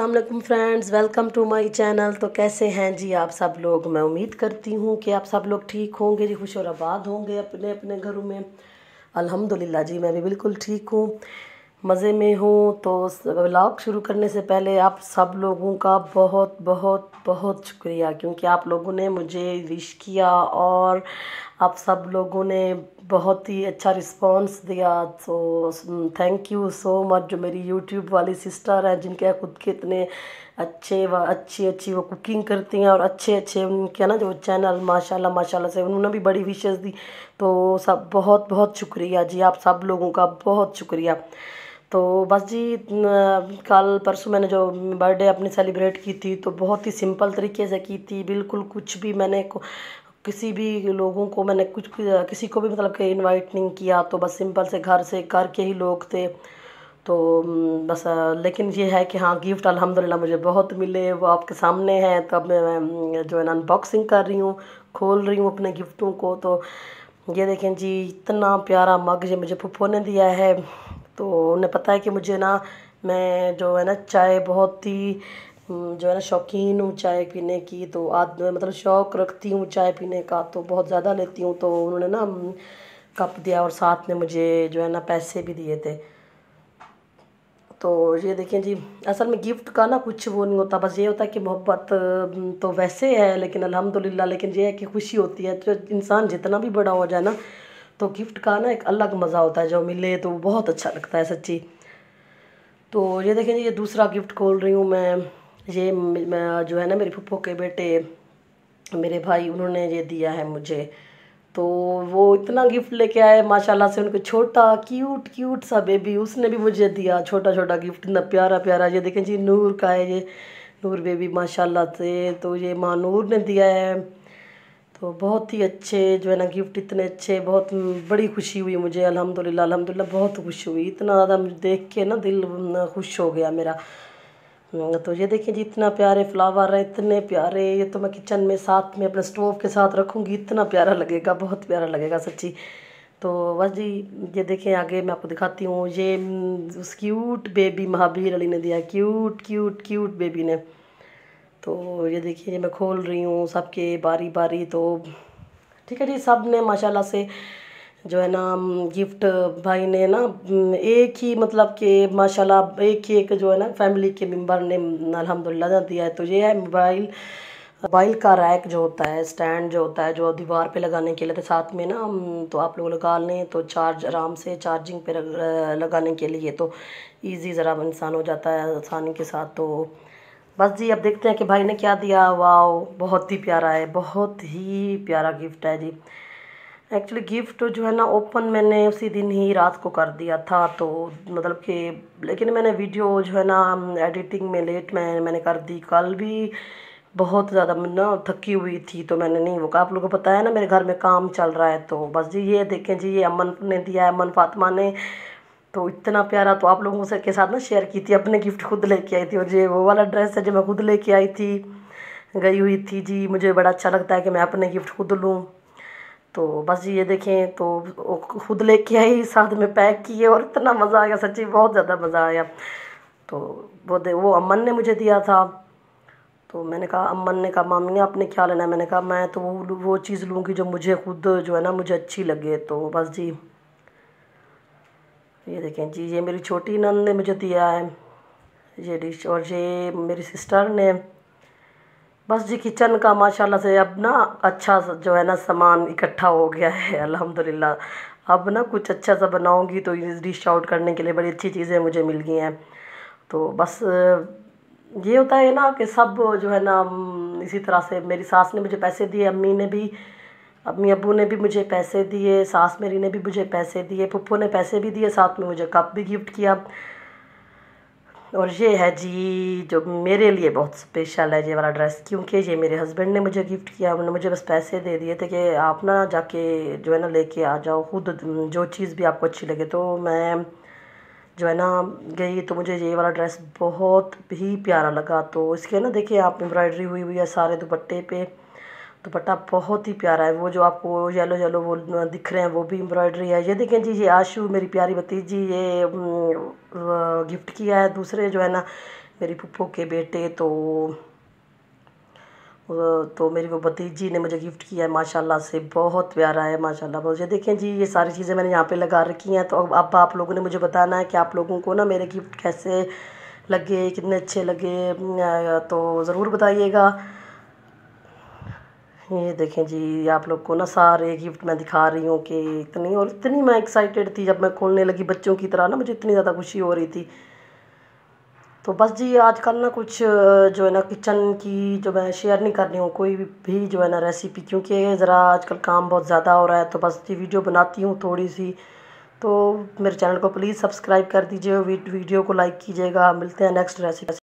Aslam friends welcome to my channel तो कैसे हैं जी आप सब लोग मैं उम्मीद करती हूँ कि आप सब लोग ठीक होंगे जी खुश और आबाद होंगे अपने अपने घरों में अल्हम्दुलिल्लाह जी मैं भी बिल्कुल ठीक हूँ मज़े में हूँ तो व्लॉग शुरू करने से पहले आप सब लोगों का बहुत बहुत बहुत शुक्रिया क्योंकि आप लोगों ने मुझे विश किया और आप सब लोगों ने बहुत ही अच्छा रिस्पांस दिया तो थैंक यू सो मच जो मेरी यूट्यूब वाली सिस्टर हैं जिनके खुद के इतने अच्छे व अच्छी अच्छी वो कुकिंग करती हैं और अच्छे अच्छे उनके ना जो चैनल माशाल्लाह माशाल्लाह से उन्होंने भी बड़ी विशेष दी तो सब बहुत बहुत शुक्रिया जी आप सब लोगों का बहुत शुक्रिया तो बस जी कल परसों मैंने जो बर्थडे अपनी सेलिब्रेट की थी तो बहुत ही सिंपल तरीके से की थी बिल्कुल कुछ भी मैंने को किसी भी लोगों को मैंने कुछ किसी को भी मतलब कि इनवाइट नहीं किया तो बस सिंपल से घर से करके ही लोग थे तो बस लेकिन ये है कि हाँ गिफ्ट अल्हम्दुलिल्लाह मुझे बहुत मिले वो आपके सामने हैं तब मैं जो है अनबॉक्सिंग कर रही हूँ खोल रही हूँ अपने गिफ्टों को तो ये देखें जी इतना प्यारा मग ये मुझे पुप्पो ने दिया है तो उन्हें पता है कि मुझे ना मैं जो है ना चाय बहुत ही जो है ना शौकीन हूँ चाय पीने की तो आद मतलब शौक़ रखती हूँ चाय पीने का तो बहुत ज़्यादा लेती हूँ तो उन्होंने ना कप दिया और साथ में मुझे जो है ना पैसे भी दिए थे तो ये देखें जी असल में गिफ्ट का ना कुछ वो नहीं होता बस ये होता है कि मोहब्बत तो वैसे है लेकिन अलहमदिल्ला लेकिन ये है कि खुशी होती है तो इंसान जितना भी बड़ा हो जाए ना तो गिफ्ट का ना एक अलग मज़ा होता है जो मिले तो बहुत अच्छा लगता है सच्ची तो ये देखें जी ये दूसरा गिफ्ट खोल रही हूँ मैं ये जो है ना मेरे पप्पो के बेटे मेरे भाई उन्होंने ये दिया है मुझे तो वो इतना गिफ्ट लेके आए माशाल्लाह से उनको छोटा क्यूट क्यूट सा बेबी उसने भी मुझे दिया छोटा छोटा गिफ्ट इतना प्यारा प्यारा ये देखें जी नूर का है ये नूर बेबी माशाल्लाह से तो ये माँ नूर ने दिया है तो बहुत ही अच्छे जो है ना गिफ्ट इतने अच्छे बहुत बड़ी खुशी हुई मुझे अलहमदिल्ला अलहमदिल्ला बहुत खुश हुई इतना ज़्यादा देख के ना दिल खुश हो गया मेरा हम्म, तो ये देखिए जी इतना प्यारे फ्लावर है इतने प्यारे ये तो मैं किचन में साथ में अपने स्टोव के साथ रखूँगी इतना प्यारा लगेगा बहुत प्यारा लगेगा सच्ची तो बस जी ये देखें आगे मैं आपको दिखाती हूँ ये हम्म, उस क्यूट बेबी महावीर अली ने दिया क्यूट क्यूट क्यूट बेबी ने तो ये देखिए मैं खोल रही हूँ सबके बारी बारी तो ठीक है जी सब ने माशाल्लाह से जो है ना गिफ्ट भाई ने ना एक ही मतलब कि माशाल्लाह एक ही एक जो है ना फैमिली के मेंबर ने अल्हम्दुलिल्लाह दिया है तो ये है मोबाइल मोबाइल का रैक जो होता है स्टैंड जो होता है जो दीवार पे लगाने के लिए तो साथ में ना तो आप लोग लगा लें तो चार्ज आराम से चार्जिंग पे लगाने के लिए तो ईजी ज़रा इंसान हो जाता है आसानी के साथ तो बस जी अब देखते हैं कि भाई ने क्या दिया वाह बहुत ही प्यारा है बहुत ही प्यारा गिफ्ट है जी एक्चुअली गिफ्ट जो है ना ओपन मैंने उसी दिन ही रात को कर दिया था तो मतलब कि लेकिन मैंने वीडियो जो है ना एडिटिंग में लेट में मैंने कर दी कल भी बहुत ज़्यादा ना थकी हुई थी तो मैंने नहीं वो कहा आप लोगों को पता है ना मेरे घर में काम चल रहा है तो बस जी ये देखें जी ये अमन ने दिया है अमन फातिमा ने तो इतना प्यारा तो आप लोगों से के साथ ना शेयर की थी अपने गिफ्ट खुद लेके आई थी और ये वो वाला ड्रेस है जो मैं खुद लेके आई थी गई हुई थी जी मुझे बड़ा अच्छा लगता है कि मैं अपने गिफ्ट खुद लूँ तो बस ये देखें तो ख़ुद लेके आई साथ में पैक किए और इतना मज़ा आया सच्ची बहुत ज़्यादा मज़ा आया तो वो दे वो अमन ने मुझे दिया था तो मैंने कहा अमन ने कहा मामी आपने क्या लेना है मैंने कहा मैं तो वो वो चीज़ लूँगी जो मुझे खुद जो है ना मुझे अच्छी लगे तो बस जी ये देखें जी ये मेरी छोटी नंद ने मुझे दिया है ये डिश और ये मेरी सिस्टर ने बस जी किचन का माशाल्लाह से अब ना अच्छा जो है ना सामान इकट्ठा हो गया है अल्हम्दुलिल्लाह अब ना कुछ अच्छा सा बनाऊंगी तो डिश आउट करने के लिए बड़ी अच्छी चीज़ें मुझे मिल गई हैं तो बस ये होता है ना कि सब जो है ना इसी तरह से मेरी सास ने मुझे पैसे दिए अम्मी ने भी अम्मी अबू ने भी मुझे पैसे दिए सास मेरी ने भी मुझे पैसे दिए पप्पू ने पैसे भी दिए साथ में मुझे कप भी गिफ्ट किया और ये है जी जो मेरे लिए बहुत स्पेशल है ये वाला ड्रेस क्योंकि ये मेरे हस्बैंड ने मुझे गिफ्ट किया उन्होंने मुझे बस पैसे दे दिए थे कि आप ना जाके जो है ना लेके आ जाओ खुद जो चीज़ भी आपको अच्छी लगे तो मैं जो है ना गई तो मुझे ये वाला ड्रेस बहुत ही प्यारा लगा तो इसके ना देखिए आप एम्ब्रॉयडरी हुई हुई है सारे दुपट्टे पे दुपट्टा बहुत ही प्यारा है वो जो आपको येलो येलो वो दिख रहे हैं वो भी एम्ब्रॉयडरी है ये देखें जी ये आशू मेरी प्यारी भतीजी ये गिफ्ट किया है दूसरे जो है ना मेरी पुप्पो के बेटे तो तो मेरी वो भतीजी ने मुझे गिफ्ट किया है माशाल्लाह से बहुत प्यारा है माशाल्लाह बहुत ये देखें जी ये सारी चीज़ें मैंने यहाँ पे लगा रखी हैं तो अब आप लोगों ने मुझे बताना है कि आप लोगों को ना मेरे गिफ्ट कैसे लगे कितने अच्छे लगे तो ज़रूर बताइएगा ये देखें जी आप लोग को ना सारे गिफ्ट मैं दिखा रही हूँ कि इतनी और इतनी मैं एक्साइटेड थी जब मैं खोलने लगी बच्चों की तरह ना मुझे इतनी ज़्यादा खुशी हो रही थी तो बस जी आजकल ना कुछ जो है ना किचन की जो मैं शेयर नहीं कर रही हूँ कोई भी जो है ना रेसिपी क्योंकि ज़रा आजकल काम बहुत ज़्यादा हो रहा है तो बस जी वीडियो बनाती हूँ थोड़ी सी तो मेरे चैनल को प्लीज़ सब्सक्राइब कर दीजिए वीडियो को लाइक कीजिएगा मिलते हैं नेक्स्ट रेसिपी